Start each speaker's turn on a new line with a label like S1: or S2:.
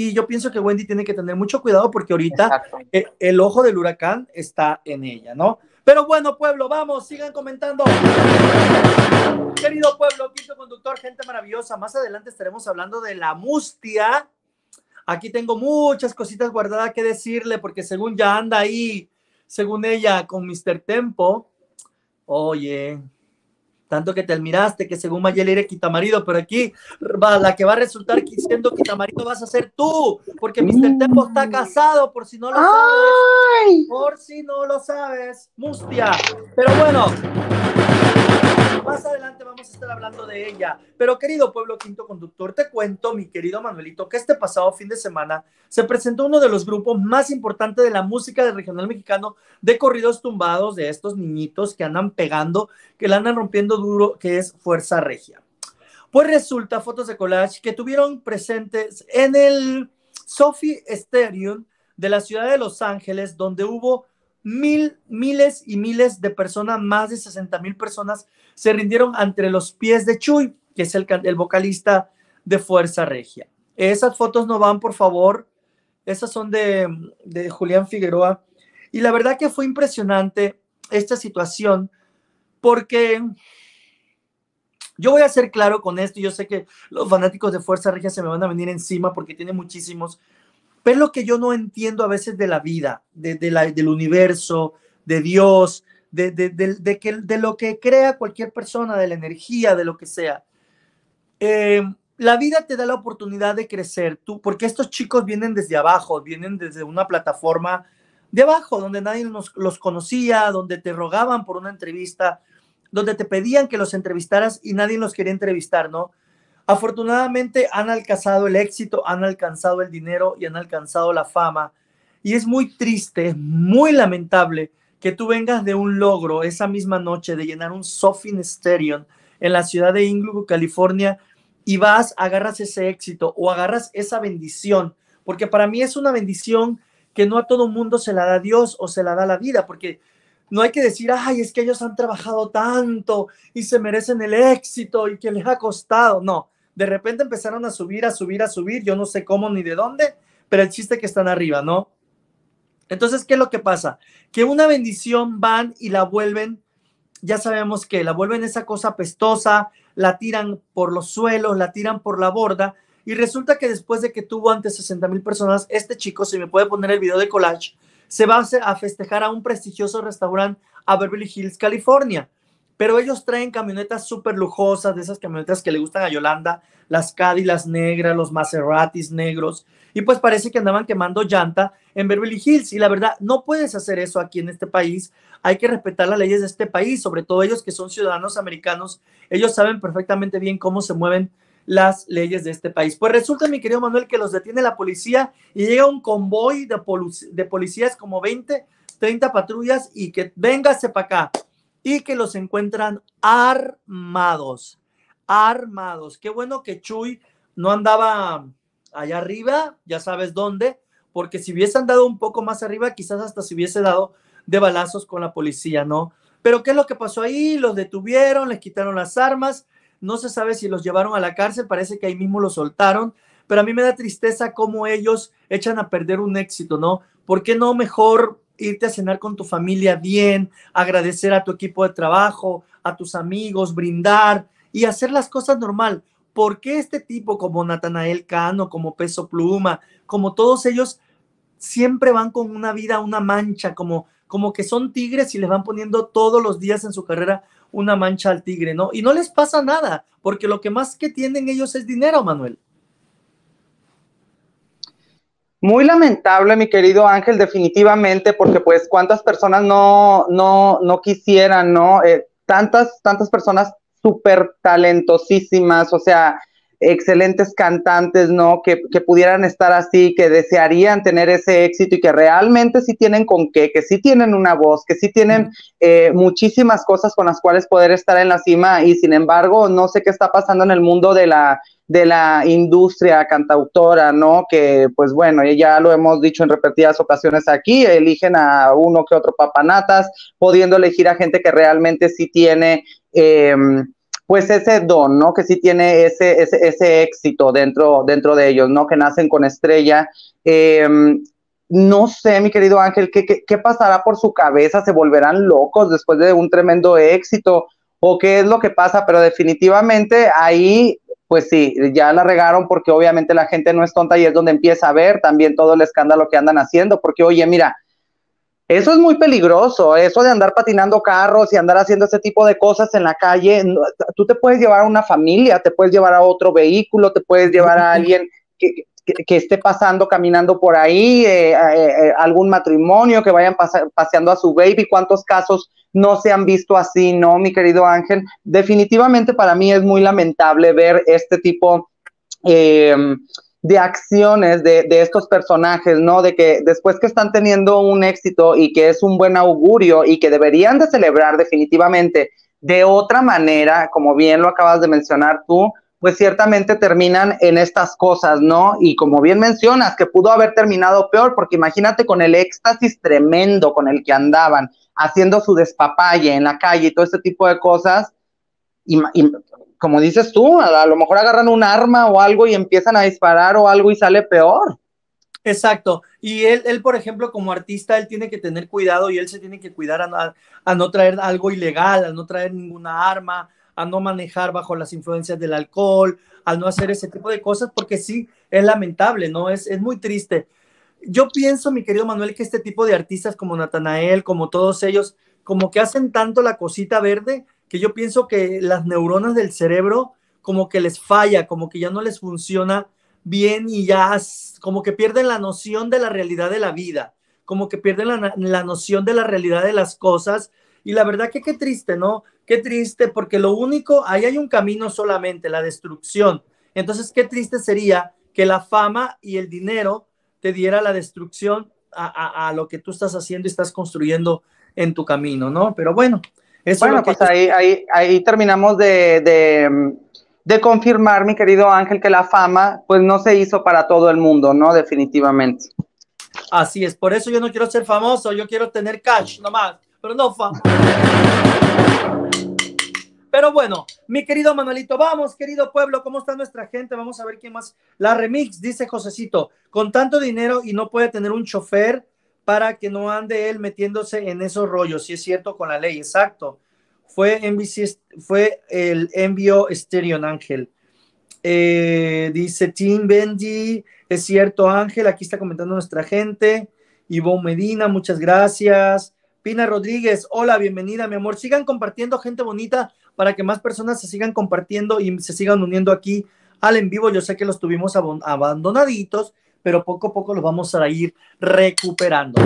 S1: Y yo pienso que Wendy tiene que tener mucho cuidado porque ahorita eh, el, ojo del huracán está en ella, ¿no? Pero bueno, pueblo, vamos, sigan comentando. Querido pueblo, quinto conductor, gente maravillosa. Más adelante estaremos hablando de la mustia. Aquí tengo muchas cositas guardadas que decirle porque según ya anda ahí, según ella, con Mr. Tempo. Oye, tanto que te admiraste, que según Mayel eres quitamarido, pero aquí la que va a resultar siendo quitamarido vas a ser tú, porque Mr. Mm. Tempo está casado, por si no lo sabes. Por si no lo sabes, mustia. Pero bueno, más adelante vamos a estar hablando de ella. Pero querido pueblo quinto conductor, te cuento, mi querido Manuelito, que este pasado fin de semana se presentó uno de los grupos más importantes de la música del regional mexicano de corridos tumbados de estos niñitos que andan pegando, que la andan rompiendo duro, que es Fuerza Regia. Pues resulta, fotos de collage que tuvieron presentes en el Sophie Stadium de la ciudad de Los Ángeles, donde hubo mil, miles y miles de personas, más de 60 mil personas se rindieron entre los pies de Chuy, que es el, el vocalista de Fuerza Regia. Esas fotos no van, por favor. Esas son de, de Julián Figueroa. Y la verdad que fue impresionante esta situación porque yo voy a ser claro con esto. Yo sé que los fanáticos de Fuerza Regia se me van a venir encima porque tiene muchísimos ver lo que yo no entiendo a veces de la vida, de, la, del universo, de Dios, de, de, que, de lo que crea cualquier persona, de la energía, de lo que sea. Eh, la vida te da la oportunidad de crecer, tú, porque estos chicos vienen desde abajo, vienen desde una plataforma de abajo, donde nadie nos, los conocía, donde te rogaban por una entrevista, donde te pedían que los entrevistaras y nadie los quería entrevistar, ¿no? Afortunadamente han alcanzado el éxito, han alcanzado el dinero y han alcanzado la fama. Y es muy triste, muy lamentable que tú vengas de un logro esa misma noche de llenar un Sofin Stereon en la ciudad de Inglewood, California, y vas, agarras ese éxito o agarras esa bendición, porque para mí es una bendición que no a todo mundo se la da Dios o se la da la vida, porque no hay que decir, ay, es que ellos han trabajado tanto y se merecen el éxito y que les ha costado. No, de repente empezaron a subir, a subir, a subir, yo no sé cómo ni de dónde, pero el chiste es que están arriba, ¿no? Entonces, ¿qué es lo que pasa? Que una bendición van y la vuelven, ya sabemos que la vuelven esa cosa pestosa, la tiran por los suelos, la tiran por la borda, y resulta que después de que tuvo antes 60 mil personas, este chico, si me puede poner el video de collage, se va a festejar a un prestigioso restaurante a Beverly Hills, California pero ellos traen camionetas súper lujosas, de esas camionetas que le gustan a Yolanda, las Cádilas negras, los Maseratis negros, y pues parece que andaban quemando llanta en Beverly Hills, y la verdad, no puedes hacer eso aquí en este país, hay que respetar las leyes de este país, sobre todo ellos que son ciudadanos americanos, ellos saben perfectamente bien cómo se mueven las leyes de este país. Pues resulta, mi querido Manuel, que los detiene la policía y llega un convoy de, de policías como 20, 30 patrullas y que véngase para acá y que los encuentran armados, armados. Qué bueno que Chuy no andaba allá arriba, ya sabes dónde, porque si hubiese andado un poco más arriba, quizás hasta se hubiese dado de balazos con la policía, ¿no? Pero ¿qué es lo que pasó ahí? Los detuvieron, les quitaron las armas, no se sabe si los llevaron a la cárcel, parece que ahí mismo los soltaron, pero a mí me da tristeza cómo ellos echan a perder un éxito, ¿no? ¿Por qué no mejor irte a cenar con tu familia bien, agradecer a tu equipo de trabajo, a tus amigos, brindar y hacer las cosas normal. ¿Por qué este tipo como Natanael Cano, como Peso Pluma, como todos ellos, siempre van con una vida, una mancha, como, como que son tigres y les van poniendo todos los días en su carrera una mancha al tigre, ¿no? Y no les pasa nada, porque lo que más que tienen ellos es dinero, Manuel.
S2: Muy lamentable, mi querido Ángel, definitivamente, porque pues cuántas personas no, no, no quisieran, ¿no? Eh, tantas, tantas personas súper talentosísimas, o sea, excelentes cantantes, ¿no? Que, que, pudieran estar así, que desearían tener ese éxito y que realmente sí tienen con qué, que sí tienen una voz, que sí tienen eh, muchísimas cosas con las cuales poder estar en la cima y sin embargo no sé qué está pasando en el mundo de la de la industria cantautora, ¿no? Que pues bueno, ya lo hemos dicho en repetidas ocasiones aquí, eligen a uno que otro papanatas, pudiendo elegir a gente que realmente sí tiene... Em, pues ese don, ¿no? Que sí tiene ese, ese, éxito dentro, dentro de ellos, ¿no? Que nacen con estrella. Em, no sé, mi querido Ángel, ¿qué, qué, pasará por su cabeza? ¿Se volverán locos después de un tremendo éxito? ¿O qué es lo que pasa? Pero definitivamente ahí pues sí, ya la regaron porque obviamente la gente no es tonta y es donde empieza a ver también todo el escándalo que andan haciendo, porque oye, mira, eso es muy peligroso, eso de andar patinando carros y andar haciendo ese tipo de cosas en la calle. tú te puedes llevar a una familia, te puedes llevar a otro vehículo, te puedes llevar a alguien que, que, esté pasando, caminando por ahí, eh, eh, eh, algún matrimonio, que vayan paseando a su baby, cuántos casos no se han visto así, ¿no, mi querido Ángel? Definitivamente para mí es muy lamentable ver este tipo em, de acciones de, de, estos personajes, ¿no? De que después que están teniendo un éxito y que es un buen augurio y que deberían de celebrar definitivamente de otra manera, como bien lo acabas de mencionar tú, pues ciertamente terminan en estas cosas, ¿no? Y como bien mencionas, que pudo haber terminado peor, porque imagínate con el éxtasis tremendo con el que andaban, haciendo su despapalle en la calle y todo este tipo de cosas, y, como dices tú, a, lo mejor agarran un arma o algo y empiezan a disparar o algo y sale peor.
S1: Exacto. Y él, por ejemplo, como artista, él tiene que tener cuidado y él se tiene que cuidar a, no traer algo ilegal, a no traer ninguna arma, a no manejar bajo las influencias del alcohol, al no hacer ese tipo de cosas, porque sí, es lamentable, ¿no? Es, muy triste. Yo pienso, mi querido Manuel, que este tipo de artistas como Natanael, como todos ellos, como que hacen tanto la cosita verde, que yo pienso que las neuronas del cerebro como que les falla, como que ya no les funciona bien y ya como que pierden la noción de la realidad de la vida, como que pierden la noción de la realidad de las cosas y la verdad que qué triste, ¿no? Qué triste, porque lo único, ahí hay un camino solamente, la destrucción. Entonces, qué triste sería que la fama y el dinero te diera la destrucción a, lo que tú estás haciendo y estás construyendo
S2: en tu camino, ¿no? Pero bueno, eso es lo pues ahí, ahí, terminamos de, de, confirmar, mi querido Ángel, que la fama pues no se hizo para todo el mundo, ¿no? Definitivamente.
S1: Así es, por eso yo no quiero ser famoso, yo quiero tener cash nomás pero no fama. Pero bueno, mi querido Manuelito, vamos, querido pueblo, ¿cómo está nuestra gente? Vamos a ver quién más. La remix, dice Josecito, con tanto dinero y no puede tener un chofer para que no ande él metiéndose en esos rollos, si es cierto, con la ley, exacto. Fue, NBC, fue el envío Stereo Ángel. Eh, dice Tim Bendy es cierto Ángel, aquí está comentando nuestra gente. Ivonne Medina, muchas gracias. Pina Rodríguez, hola, bienvenida, mi amor. Sigan compartiendo, gente bonita, para que más personas se sigan compartiendo y se sigan uniendo aquí al en vivo. Yo sé que los tuvimos abandonaditos, pero poco a poco los vamos a ir recuperando.